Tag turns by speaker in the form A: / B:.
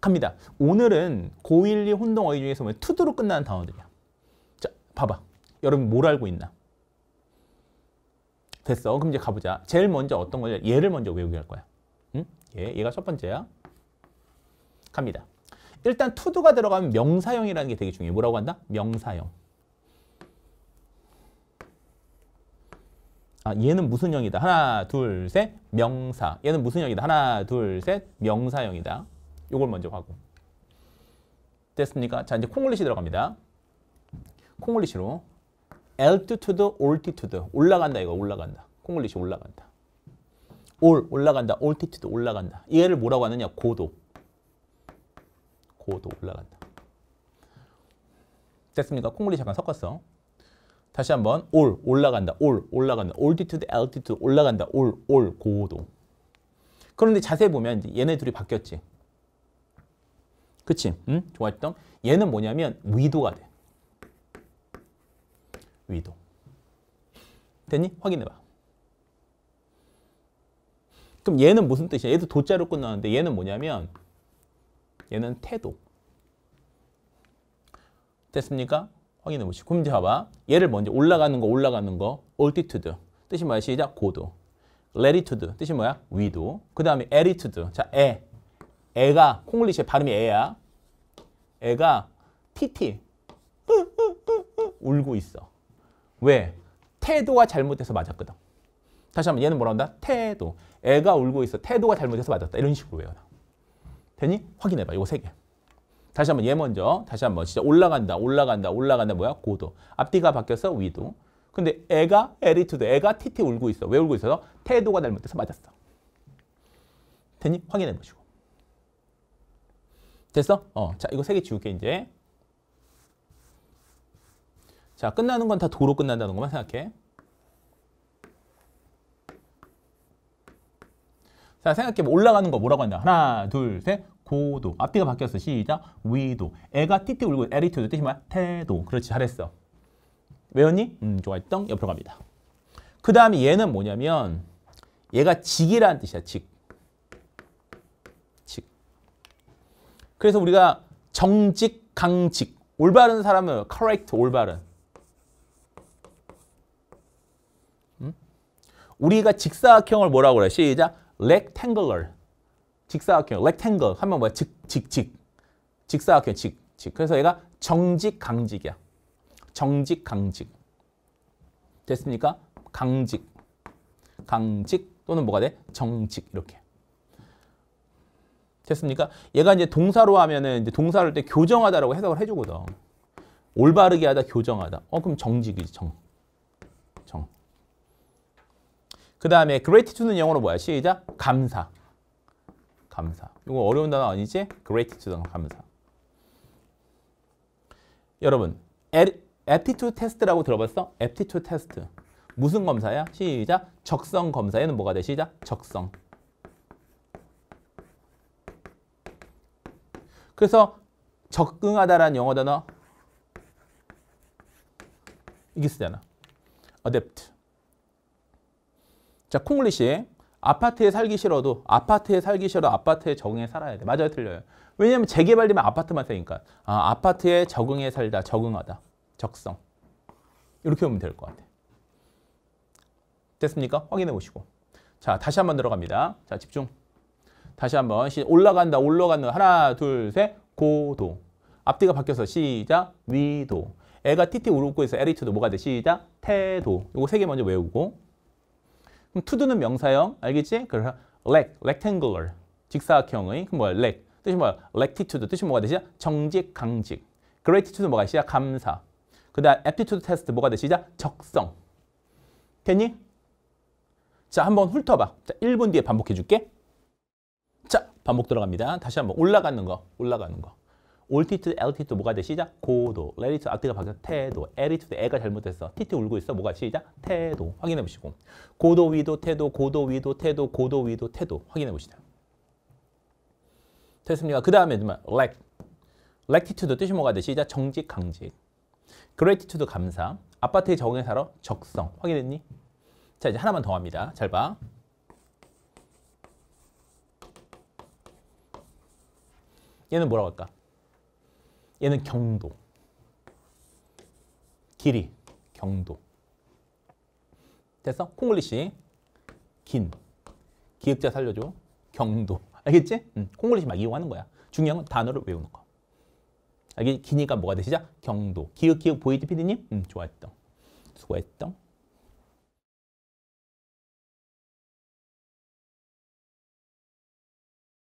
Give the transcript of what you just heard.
A: 갑니다. 오늘은 고일리 혼동 어휘 중에서 보면 투두로 끝나는 단어들이야. 자, 봐봐. 여러분 뭘 알고 있나? 됐어. 그럼 이제 가보자. 제일 먼저 어떤 거 얘를 먼저 외우게 할 거야. 응? 얘, 예, 얘가 첫 번째야. 갑니다. 일단 투두가 들어가면 명사형이라는 게 되게 중요해. 뭐라고 한다? 명사형. 아, 얘는 무슨 형이다? 하나, 둘, 셋, 명사. 얘는 무슨 형이다? 하나, 둘, 셋, 명사형이다. 이걸 먼저 하고 됐습니까? 자 이제 콩글리시 들어갑니다. 콩글리시로 altitude, altitude 올라간다 이거 올라간다. 콩글리시 올라간다. 올 올라간다. altitude 올라간다. 얘를 뭐라고 하느냐? 고도. 고도 올라간다. 됐습니까? 콩글리시 잠깐 섞었어. 다시 한번 올 올라간다. 올 올라간다. altitude, altitude 올라간다. 올 올 고도. 그런데 자세히 보면 얘네 둘이 바뀌었지. 그치? 응? 종합이동. 얘는 뭐냐면 위도가 돼. 위도. 됐니? 확인해봐. 그럼 얘는 무슨 뜻이야? 얘도 도자로 끝나는데 얘는 뭐냐면 얘는 태도. 됐습니까? 확인해 보시고. 그럼 이제 봐봐. 얘를 먼저 올라가는 거 올라가는 거 altitude. 뜻이 뭐야? 시작. 고도. latitude. 뜻이 뭐야? 위도. 그 다음에 attitude. 자, 에. 애가 콩글리시의 발음이 애야. 애가 티티 울고 있어. 왜? 태도가 잘못돼서 맞았거든. 다시 한 번 얘는 뭐라 한다? 태도. 애가 울고 있어. 태도가 잘못돼서 맞았다. 이런 식으로 외워라. 되니? 확인해봐. 이거세 개. 다시 한번 얘 먼저. 다시 한번 진짜 올라간다. 올라간다. 올라간다. 뭐야? 고도. 앞뒤가 바뀌어서 위도. 근데 애가 에리투드. E 애가 티티 울고 있어. 왜 울고 있어? 태도가 잘못돼서 맞았어. 되니? 확인해보시고. 됐어? 어, 자, 이거 세 개 지울게, 이제. 자, 끝나는 건 다 도로 끝난다는 것만 생각해. 자, 생각해. 올라가는 거 뭐라고 한다? 하나, 둘, 셋. 고도. 앞뒤가 바뀌었어. 시작. 위도. 애가 띠띠 울고 에리트도 뜻이 뭐야? 태도. 그렇지. 잘했어. 외웠니? 음, 좋아. 했던 옆으로 갑니다. 그 다음에 얘는 뭐냐면 얘가 직이라는 뜻이야. 직. 그래서 우리가 정직, 강직, 올바른 사람은 correct, 올바른. 음? 우리가 직사각형을 뭐라고 그래? 시작. rectangular. 직사각형, rectangle 하면 뭐야? 직, 직, 직. 직사각형, 직, 직. 그래서 얘가 정직, 강직이야. 정직, 강직. 됐습니까? 강직, 강직 또는 뭐가 돼? 정직 이렇게. 됐습니까? 얘가 이제 동사로 하면은 이제 동사를 때 교정하다라고 해석을 해주거든. 올바르게 하다, 교정하다. 어, 그럼 정직이지, 정. 정. 그 다음에 gratitude는 영어로 뭐야? 시작. 감사. 감사. 이거 어려운 단어 아니지? gratitude, 감사. 여러분, a p t i t u 라고 들어봤어? a p t i t u 무슨 검사야? 시작. 적성 검사. 얘는 뭐가 돼? 시작. 적성. 그래서 적응하다라는 영어 단어 이게 쓰잖아. adept. 자, 콩글리시 아파트에 살기 싫어도 아파트에 살기 싫어 아파트에 적응해 살아야 돼. 맞아요, 틀려요. 왜냐면 재개발되면 아파트만 사니까 아, 아파트에 적응해 살다, 적응하다, 적성 이렇게 보면 될 것 같아. 됐습니까? 확인해 보시고 자, 다시 한번 들어갑니다. 자, 집중. 다시 한번 올라간다 올라간다 하나 둘 셋 고도 앞뒤가 바뀌어서 시작 위도 애가 티티 울고 있어 에리트도 뭐가 돼 시작 태도 요거 세 개 먼저 외우고 그럼 투두는 명사형 알겠지? 그래서 렉 렉탱글러 직사각형의 그 뭐야 렉 뜻이 뭐야 렉티튜드 뜻이 뭐가 되시죠? 정직 강직 그레이티튜드 뭐가 되시죠? 감사 그 다음 앱티튜드 테스트 뭐가 되시죠? 적성 됐니? 자 한번 훑어봐 자 1분 뒤에 반복해 줄게 반복 들어갑니다. 다시 한번 올라가는 거, 올라가는 거. 올티트, 엘티트 뭐가 돼? 시작. 고도. 레리트 아트가 바뀌어 태도. 에리트도 애가 잘못됐어. 티트 울고 있어. 뭐가 시작? 태도. 확인해 보시고. 고도 위도 태도 고도 위도 태도 고도 위도 태도 확인해 보시다. 됐습니까? 그 다음에 정말 lack. 렉티튜드 뜻이 뭐가 돼? 시작. 정직, 강직. 그레티튜드 감사. 아파트의 적응에 살아 적성. 확인했니? 자, 이제 하나만 더 합니다. 잘 봐. 얘는 뭐라고 할까? 얘는 경도. 길이 경도. 됐어? 콩글리시 긴 기획자 살려줘 경도 알겠지? 응. 콩글리시 막 이용하는 거야. 중요한 건 단어를 외우는 거. 알겠지? 기니까 뭐가 되시죠? 경도. 기억 기억 보이지 피디님? 응, 좋아했던. 수고했던.